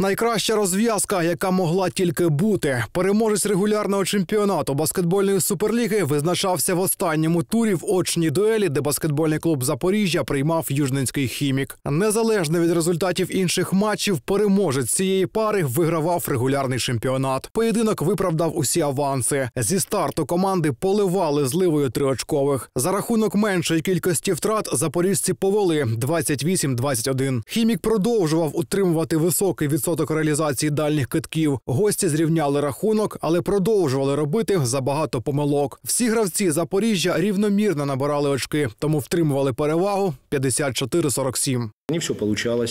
Найкраща розв'язка, яка могла тільки бути, переможець регулярного чемпіонату баскетбольної суперліги визначався в останньому турі в очній дуелі, де баскетбольний клуб Запоріжжя приймав южненський хімік. Незалежно від результатів інших матчів, переможець цієї пари вигравав регулярний чемпіонат. Поєдинок виправдав усі аванси. Зі старту команди поливали зливою триочкових. За рахунок меншої кількості втрат запоріжці повели 28-21. Хімік продовжував утримувати високий від відсоток реалізації дальніх китків. Гості зрівняли рахунок, але продовжували робити забагато помилок. Всі гравці Запоріжжя рівномірно набирали очки, тому втримували перевагу 54-47. Не все вийшло.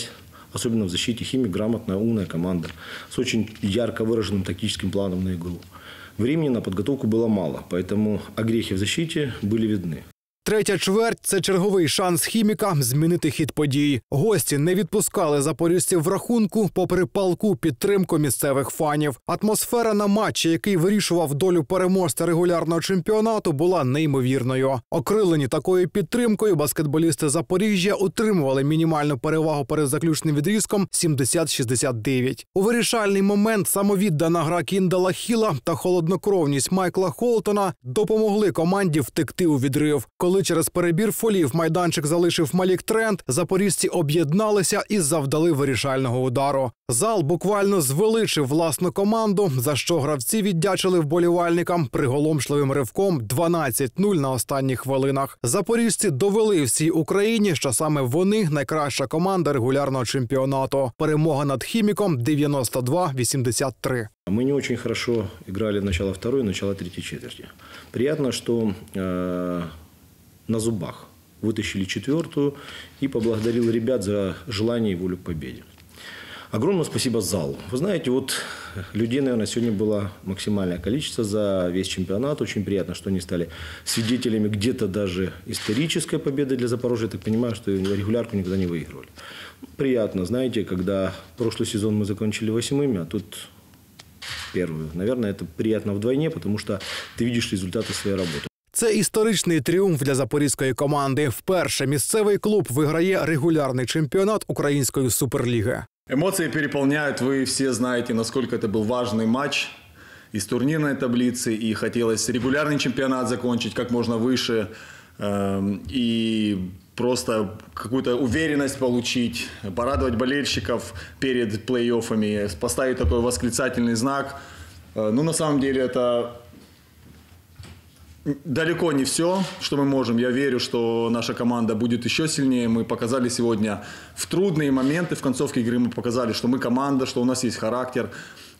Особенно в защите химик грамотная, умная команда с очень ярко выраженным тактическим планом на игру. Времени на подготовку было мало, поэтому огрехи в защите были видны. Третя чверть це черговий шанс хіміка змінити хід подій. Гості не відпускали запорізців в рахунку попри палку підтримку місцевих фанів. Атмосфера на матчі, який вирішував долю переможця регулярного чемпіонату, була неймовірною. Окрилені такою підтримкою баскетболісти Запоріжжя утримували мінімальну перевагу перед заключним відрізком 70-69. У вирішальний момент самовіддана гра Кіндала Хіла та холоднокровність Майкла Холтона допомогли команді втекти у відрив. Коли коли через перебір фолів майданчик залишив малік тренд, запорізьці об'єдналися і завдали вирішального удару. Зал буквально звеличив власну команду, за що гравці віддячили вболівальникам приголомшливим ривком 12-0 на останніх хвилинах. Запорізьці довели всій Україні, що саме вони найкраща команда регулярного чемпіонату. Перемога над хіміком 92-83. Мы не очень хорошо играли начало второй, начало третьей четверти. Приятно, что э, на зубах. Вытащили четвертую и поблагодарил ребят за желание и волю к победе. Огромное спасибо залу. Вы знаете, вот людей, наверное, сегодня было максимальное количество за весь чемпионат. Очень приятно, что они стали свидетелями где-то даже исторической победы для Запорожья. Я так понимаю, что регулярку никогда не выигрывали. Приятно, знаете, когда прошлый сезон мы закончили восьмыми, а тут первую. Наверное, это приятно вдвойне, потому что ты видишь результаты своей работы. Це історичний тріумф для запорізької команди. Вперше місцевий клуб виграє регулярний чемпіонат Української суперліги. Емоції переповняють. Ви всі знаєте, наскільки це був важливий матч із турнірної таблиці. І хотілося регулярний чемпіонат закінчити як можна вище. І просто какую-то уверенность получить, порадовать болельщиков перед плей-оффами, поставить такой восклицательный знак. Ну, на самом деле, это Далеко не все, что мы можем. Я верю, что наша команда будет еще сильнее. Мы показали сегодня в трудные моменты, в концовке игры мы показали, что мы команда, что у нас есть характер,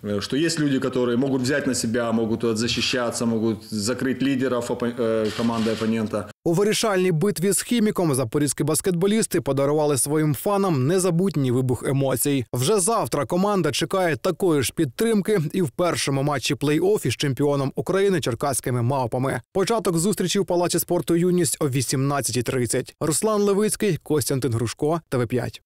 э, что есть люди, которые могут взять на себя, могут защищаться, могут закрыть лидеров э, команды оппонента. У вирішальній битві з хіміком запорізькі баскетболісти подарували своїм фанам незабутній вибух емоцій. Вже завтра команда чекає такої ж підтримки і в першому матчі плей-офф із чемпіоном України черкаськими мавпами. Початок зустрічі в палаці спорту юність о 18.30. Руслан Левицький, Костянтин Грушко, ТВ5.